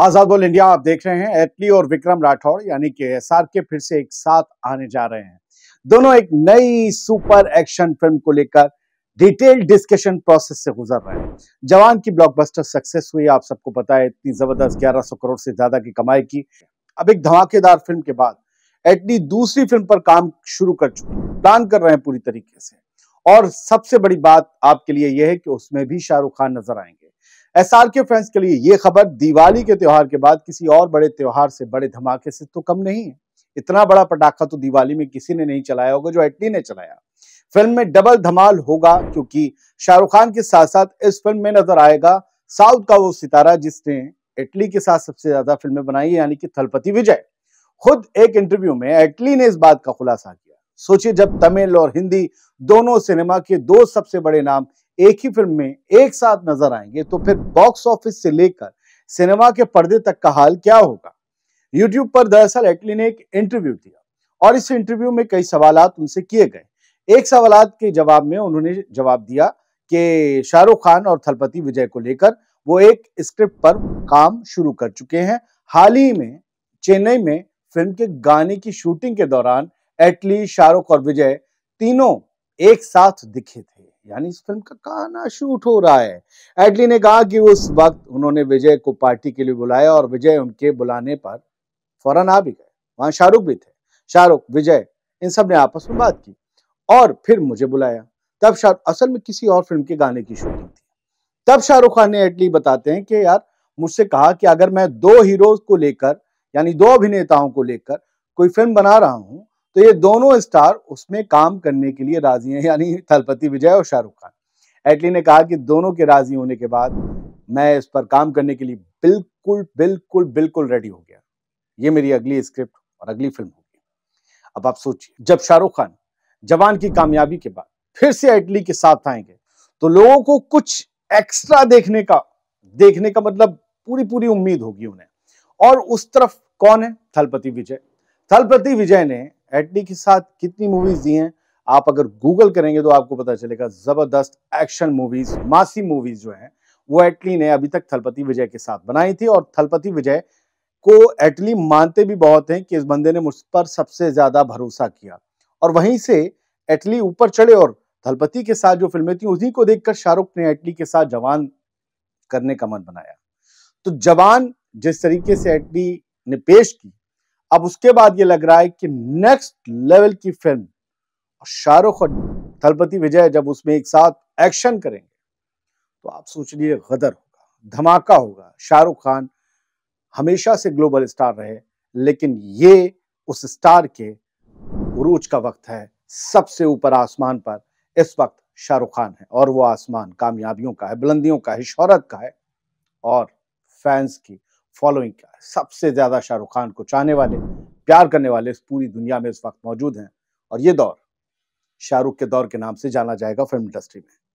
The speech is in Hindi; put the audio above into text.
आजाद ऑल इंडिया आप देख रहे हैं एटली और विक्रम राठौड़ यानी कि एस के फिर से एक साथ आने जा रहे हैं दोनों एक नई सुपर एक्शन फिल्म को लेकर डिटेल डिस्कशन प्रोसेस से गुजर रहे हैं जवान की ब्लॉकबस्टर सक्सेस हुई आप सबको पता है इतनी जबरदस्त सौ करोड़ से ज्यादा की कमाई की अब एक धमाकेदार फिल्म के बाद एटली दूसरी फिल्म पर काम शुरू कर चुकी है प्लान कर रहे हैं पूरी तरीके से और सबसे बड़ी बात आपके लिए यह है कि उसमें भी शाहरुख खान नजर आएंगे एस आर के फैंस के लिए ये खबर दिवाली के त्यौहार के बाद किसी और बड़े त्यौहार से बड़े धमाके से तो कम नहीं है इतना बड़ा पटाखा तो दिवाली में किसी ने नहीं चलाया होगा जो एटली ने चलाया फिल्म में डबल धमाल होगा क्योंकि शाहरुख खान के साथ साथ इस फिल्म में नजर आएगा साउथ का वो सितारा जिसने इटली के साथ सबसे ज्यादा फिल्में बनाई यानी कि थलपति विजय खुद एक इंटरव्यू में एटली ने इस बात का खुलासा किया सोचिए जब तमिल और हिंदी दोनों सिनेमा के दो सबसे बड़े नाम एक ही फिल्म में एक साथ नजर आएंगे तो फिर बॉक्स ऑफिस से लेकर सिनेमा के पर्दे तक का हाल क्या होगा यूट्यूब पर दरअसल एटली ने एक इंटरव्यू दिया और इस इंटरव्यू में कई सवाल उनसे किए गए एक सवाल के जवाब में उन्होंने जवाब दिया कि शाहरुख खान और थलपति विजय को लेकर वो एक स्क्रिप्ट पर काम शुरू कर चुके हैं हाल ही में चेन्नई में फिल्म के गाने की शूटिंग के दौरान एटली शाहरुख और विजय तीनों एक साथ दिखे थे यानी इस फिल्म का गाना शूट हो रहा है एटली ने कहा कि उस वक्त उन्होंने विजय को पार्टी के लिए बुलाया और विजय उनके बुलाने पर फौरन आ भी गए वहां शाहरुख भी थे शाहरुख विजय इन सब ने आपस में बात की और फिर मुझे बुलाया तब शाहरुख असल में किसी और फिल्म के गाने की शूटिंग थी तब शाहरुख खान ने एटली बताते हैं कि यार मुझसे कहा कि अगर मैं दो हीरोज को लेकर यानी दो अभिनेताओं को लेकर कोई फिल्म बना रहा हूं तो ये दोनों स्टार उसमें काम करने के लिए राजी हैं यानी थलपति विजय और शाहरुख खान एटली ने कहा कि दोनों के राजी होने के बाद मैं इस पर काम करने के लिए बिल्कुल बिल्कुल बिल्कुल रेडी हो गया ये मेरी अगली स्क्रिप्ट और अगली फिल्म होगी अब आप सोचिए जब शाहरुख खान जवान की कामयाबी के बाद फिर से एटली के साथ आएंगे तो लोगों को कुछ एक्स्ट्रा देखने का देखने का मतलब पूरी पूरी उम्मीद होगी उन्हें और उस तरफ कौन है थलपति विजय थलपति विजय ने एटली के साथ कितनी मूवीज दी हैं आप अगर गूगल करेंगे तो आपको पता चलेगा जबरदस्त एक्शन मूवीज मासी मूवीज जो हैं वो एटली ने अभी तक थलपति विजय के साथ बनाई थी और थलपति विजय को एटली मानते भी बहुत हैं कि इस बंदे ने मुझ पर सबसे ज्यादा भरोसा किया और वहीं से एटली ऊपर चढ़े और थलपति के साथ जो फिल्में थी उसी को देखकर शाहरुख ने एटली के साथ जवान करने का मन बनाया तो जवान जिस तरीके से एटली ने पेश की अब उसके बाद ये लग रहा है कि नेक्स्ट लेवल की फिल्म शाहरुख और दलपति विजय जब उसमें एक साथ एक्शन करेंगे तो आप सोचिए गदर होगा धमाका होगा शाहरुख खान हमेशा से ग्लोबल स्टार रहे लेकिन ये उस स्टार के उरूज का वक्त है सबसे ऊपर आसमान पर इस वक्त शाहरुख खान है और वो आसमान कामयाबियों का है बुलंदियों का है शहरत का है और फैंस की फॉलोइंग क्या है सबसे ज़्यादा शाहरुख खान को चाहने वाले प्यार करने वाले इस पूरी दुनिया में इस वक्त मौजूद हैं और ये दौर शाहरुख के दौर के नाम से जाना जाएगा फिल्म इंडस्ट्री में